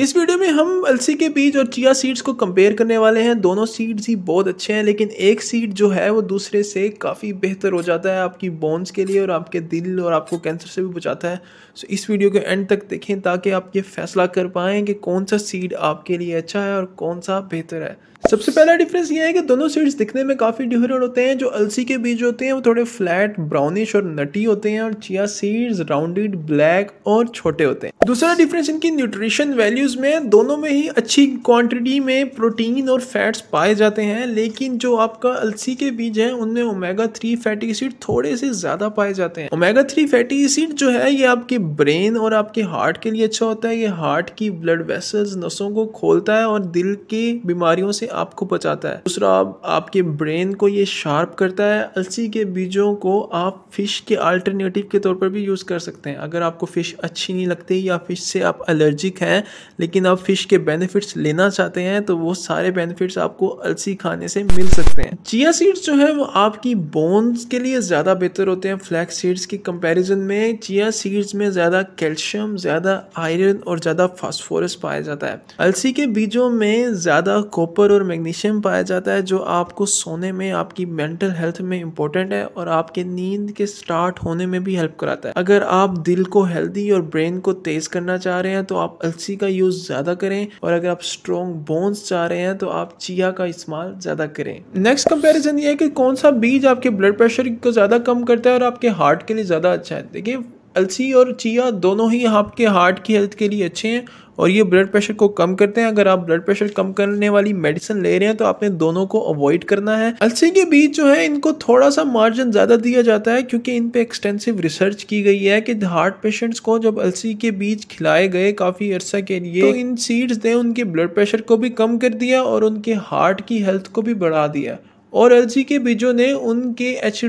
इस वीडियो में हम अलसी के बीज और चिया सीड्स को कंपेयर करने वाले हैं दोनों सीड्स ही बहुत अच्छे हैं लेकिन एक सीड जो है वो दूसरे से काफ़ी बेहतर हो जाता है आपकी बोन्स के लिए और आपके दिल और आपको कैंसर से भी बचाता है सो इस वीडियो के एंड तक देखें ताकि आप ये फैसला कर पाएँ कि कौन सा सीड आपके लिए अच्छा है और कौन सा बेहतर है सबसे पहला डिफरेंस ये है कि दोनों सीड्स दिखने में काफ़ी डिफरेंट होते हैं जो अलसी के बीज होते हैं वो थोड़े फ्लैट ब्राउनिश और नटी होते हैं और चिया सीड्स राउंडेड ब्लैक और छोटे होते हैं दूसरा डिफरेंस इनकी न्यूट्रिशन वैल्यू वेज में दोनों में ही अच्छी क्वांटिटी में प्रोटीन और फैट्स पाए जाते हैं लेकिन जो आपका अलसी के बीज हैं उनमें ओमेगा थ्री फैटी एसिड थोड़े से ज़्यादा पाए जाते हैं ओमेगा थ्री फैटी एसिड जो है ये आपके ब्रेन और आपके हार्ट के लिए अच्छा होता है ये हार्ट की ब्लड वेसल्स नसों को खोलता है और दिल के बीमारियों से आपको बचाता है दूसरा आप, आपके ब्रेन को ये शार्प करता है अलसी के बीजों को आप फिश के अल्टरनेटिव के तौर पर भी यूज़ कर सकते हैं अगर आपको फिश अच्छी नहीं लगती या फिश से आप एलर्जिक हैं लेकिन आप फ़िश के बेनिफिट्स लेना चाहते हैं तो वो सारे बेनिफिट्स आपको अलसी खाने से मिल सकते हैं चिया सीड्स जो है वो आपकी बोन्स के लिए ज़्यादा बेहतर होते हैं फ्लैक्स सीड्स की कंपेरिजन में चिया सीड्स में ज़्यादा कैल्शियम ज़्यादा आयरन और ज़्यादा फॉस्फोरस पाया जाता है अलसी के बीजों में ज़्यादा कॉपर और मैग्नीशियम पाया जाता है जो आपको सोने में आपकी मेंटल हेल्थ में इंपॉर्टेंट है और आपके नींद के स्टार्ट होने में भी हेल्प कराता है अगर आप दिल को हेल्दी और ब्रेन को तेज़ करना चाह रहे हैं तो आप अलसी का यूज यूज़ ज़्यादा करें और अगर आप स्ट्रॉन्ग बोन्स चाह रहे हैं तो आप चिया का इस्तेमाल ज़्यादा करें नेक्स्ट कंपेरिजन ये है कि कौन सा बीज आपके ब्लड प्रेशर को ज़्यादा कम करता है और आपके हार्ट के लिए ज़्यादा अच्छा है देखिए अलसी और चिया दोनों ही आपके हार्ट की हेल्थ के लिए अच्छे हैं और ये ब्लड प्रेशर को कम करते हैं अगर आप ब्लड प्रेशर कम करने वाली मेडिसिन ले रहे हैं तो आपने दोनों को अवॉइड करना है अलसी के बीज जो है इनको थोड़ा सा मार्जिन ज़्यादा दिया जाता है क्योंकि इन पे एक्सटेंसिव रिसर्च की गई है कि हार्ट पेशेंट्स को जब अलसी के बीज खिलाए गए काफ़ी अर्सा के लिए तो इन सीड्स ने उनके ब्लड प्रेशर को भी कम कर दिया और उनके हार्ट की हेल्थ को भी बढ़ा दिया और अलसी के बीजों ने उनके एच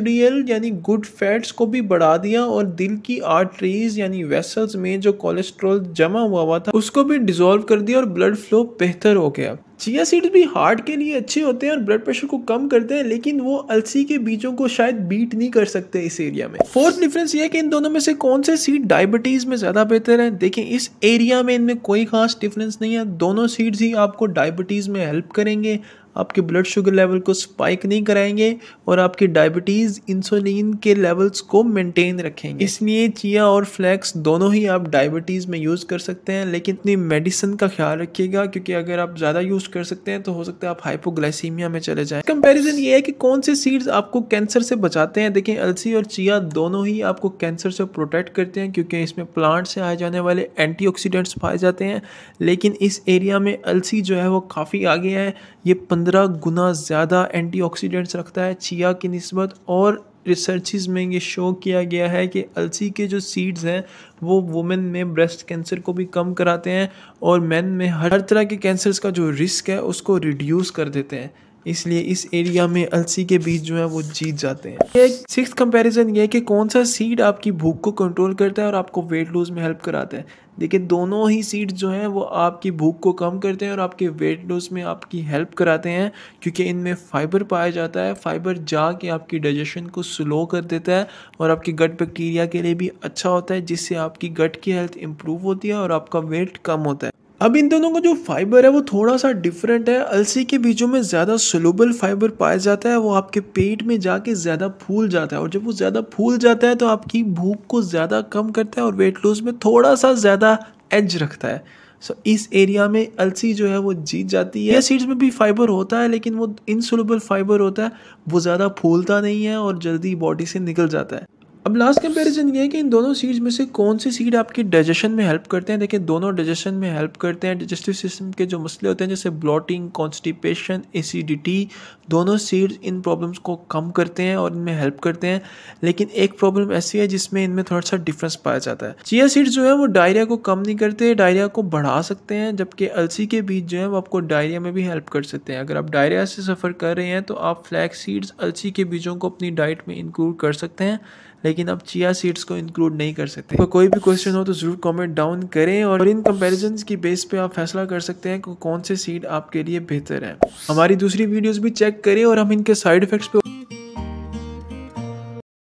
यानी गुड फैट्स को भी बढ़ा दिया और दिल की आर्टरीज यानी वेसल्स में जो कोलेस्ट्रॉल जमा हुआ हुआ था उसको भी डिजोल्व कर दिया और ब्लड फ्लो बेहतर हो गया चिया सीड्स भी हार्ट के लिए अच्छे होते हैं और ब्लड प्रेशर को कम करते हैं लेकिन वो अलसी के बीजों को शायद बीट नहीं कर सकते इस एरिया में फोर्थ डिफरेंस ये है कि इन दोनों में से कौन से सीड डायबिटीज़ में ज़्यादा बेहतर है देखें इस एरिया में इनमें कोई खास डिफरेंस नहीं है दोनों सीड्स ही आपको डायबिटीज़ में हेल्प करेंगे आपके ब्लड शुगर लेवल को स्पाइक नहीं कराएंगे और आपकी डायबिटीज़ इंसुलिन के लेवल्स को मेंटेन रखेंगे इसलिए चिया और फ्लैक्स दोनों ही आप डायबिटीज़ में यूज़ कर सकते हैं लेकिन अपनी मेडिसिन का ख्याल रखिएगा क्योंकि अगर आप ज़्यादा यूज़ कर सकते हैं तो हो सकता है आप हाइपोग्लाइसीमिया में चले जाएँ कंपेरिजन ये है कि कौन से सीड्स आपको कैंसर से बचाते हैं देखें अलसी और चिया दोनों ही आपको कैंसर से प्रोटेक्ट करते हैं क्योंकि इसमें प्लांट से आए जाने वाले एंटी पाए जाते हैं लेकिन इस एरिया में अलसी जो है वो काफ़ी आगे है ये पंद्रह पंद्रह गुना ज़्यादा एंटीऑक्सीडेंट्स रखता है चिया की नस्बत और रिसर्चेज में ये शो किया गया है कि अलसी के जो सीड्स हैं वो वुमेन में ब्रेस्ट कैंसर को भी कम कराते हैं और मेन में हर तरह के कैंसर्स का जो रिस्क है उसको रिड्यूस कर देते हैं इसलिए इस एरिया में अलसी के बीज जो है वो जीत जाते हैं ये सिक्स कंपैरिजन ये है कि कौन सा सीड आपकी भूख को कंट्रोल करता है और आपको वेट लूज में हेल्प कराता है देखिए दोनों ही सीड्स जो हैं वो आपकी भूख को कम करते हैं और आपके वेट लॉस में आपकी हेल्प कराते हैं क्योंकि इनमें फाइबर पाया जाता है फाइबर जा के आपकी डाइजेशन को स्लो कर देता है और आपकी गट बैक्टीरिया के लिए भी अच्छा होता है जिससे आपकी गट की हेल्थ इंप्रूव होती है और आपका वेट कम होता है अब इन दोनों का जो फाइबर है वो थोड़ा सा डिफरेंट है अलसी के बीजों में ज़्यादा सोलबल फाइबर पाया जाता है वो आपके पेट में जाके ज़्यादा फूल जाता है और जब वो ज़्यादा फूल जाता है तो आपकी भूख को ज़्यादा कम करता है और वेट लॉस में थोड़ा सा ज़्यादा एज रखता है सो so, इस एरिया में अलसी जो है वो जीत जाती है या सीड्स में भी फाइबर होता है लेकिन वो इनसोलेबल फाइबर होता है वो ज़्यादा फूलता नहीं है और जल्दी बॉडी से निकल जाता है अब लास्ट कंपेरिजन ये है कि इन दोनों सीड्स में से कौन से सीड आपके डाइजेशन में हेल्प करते हैं देखिए दोनों डाइजेशन में हेल्प करते हैं डाइजेस्टिव सिस्टम के जो मसले होते हैं जैसे ब्लॉटिंग कॉन्स्टिपेशन एसिडिटी दोनों सीड्स इन प्रॉब्लम्स को कम करते हैं और इनमें हेल्प करते हैं लेकिन एक प्रॉब्लम ऐसी है जिसमें इनमें थोड़ा सा डिफरेंस पाया जाता है चिया सीड्स जो है वो डायरिया को कम नहीं करते डायरिया को बढ़ा सकते हैं जबकि अलसी के बीज जो है वो आपको डायरिया में भी हेल्प कर सकते हैं अगर आप डायरिया से सफ़र कर रहे हैं तो आप फ्लैक्स सीड्स अलसी के बीजों को अपनी डाइट में इंक्लूड कर सकते हैं लेकिन अब चिया सीड्स को इंक्लूड नहीं कर सकते तो कोई भी क्वेश्चन हो तो ज़रूर कॉमेंट डाउन करें और इन कंपेरिजन की बेस पे आप फैसला कर सकते हैं कौन से सीड आपके लिए बेहतर है हमारी दूसरी वीडियोज़ भी चेक करें और हम इनके साइड इफेक्ट्स पे